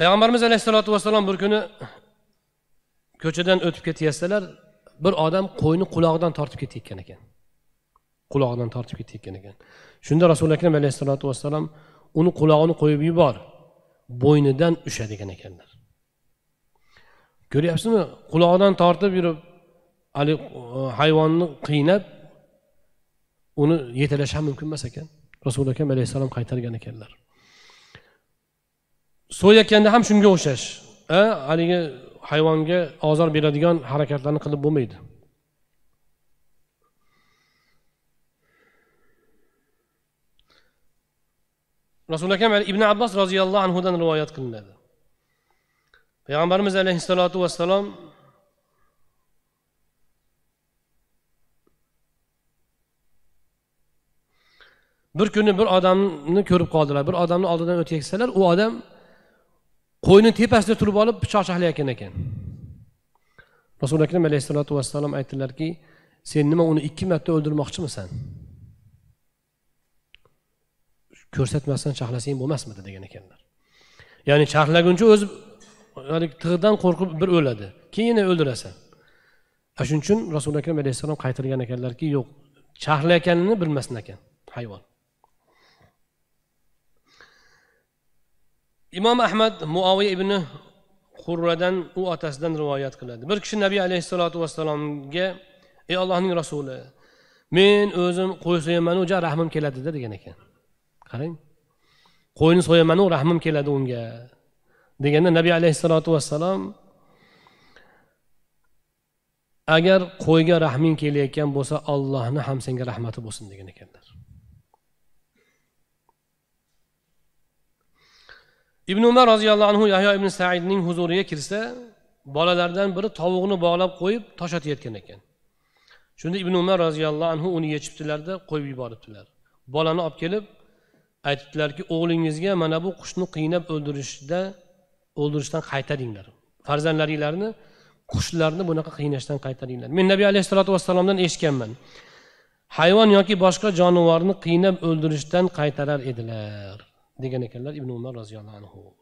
payg'ambarimiz alayhissalotu vassalom bir kuni ko'chadan o'tib ketayotsalar bir odam qo'yni qulog'idan tortib ketayotgan ekan qulog'idan tortib ketayotgan ekan shunda rasuli akram alayhissalotu vassalom uni qulog'ini qo'yib yubor bo'ynidan usha degan ekanlar ko'ryapsizmi qulog'idan tortib yurib haligi e, hayvonni qiynab uni yetalash ham mumkin emas ekan rasuli akam alayhissalom qaytargan ekanlar so'yayotganda ham shunga o'xshash haligi hayvonga ozor beradigan harakatlarni qilib bo'lmaydi rasuli akam ibn abbos roziyallohu anhudan rivoyat qilinadi payg'ambarimiz alayhissalotu vassalom bir kuni bir odamni ko'rib qoldilar bir odamni oldidan o'tayotsalar u odam qo'yni tepasida turib olib pichoq chaqlayotgan ekan rasuli akram alayhissalotu vassalom aytdilarki sen nima uni ikki marta o'ldirmoqchimisan ko'rsatmasdan chaqlasang bo'lmasmidi degan ekanlar ya'ni chaqlaguncha o'zi haligi tig'idan qo'rqib bir o'ladi keyin yana o'ldirasan shuning uchun rasuli akram alayhissalom qaytargan ekanlarki yo'q chaqlayotganini bilmasin ekan hayvon imom ahmad muoviy ibn qurradan u otasidan rivoyat qiladi bir kishi nabiy alayhissalotu vassalomga ey allohning rasuli men o'zim qo'y so'yamanu ja rahmim keladida degan ekan qarang qo'yni so'yamanu rahmim keladi unga deganda nabiy alayhissalotu vassalom agar qo'yga rahming kelayotgan bo'lsa allohni ham senga rahmati bo'lsin degan ekanlar ibn umar roziyallohu anhu yahyo ibn saidning huzuriga kirsa bolalardan biri tovuqni bog'lab qo'yib tosh otayotgan ekan shunda ibn umar roziyallohu anhu uni yechibdilarda qo'yib yuboribdilar bolani olib kelib aytibdilarki o'g'lingizga mana bu qushni qiynab o'ldirishda o'ldirishdan qaytaringlar farzandlaringlarni qushlarni bunaqa qiynashdan qaytaringlar men nabiy alayhissalotu vassalomdan eshitganman hayvon yoki boshqa jonivorni qiynab o'ldirishdan qaytarar edilar ديجا نكلل ابن عمر رضي الله عنه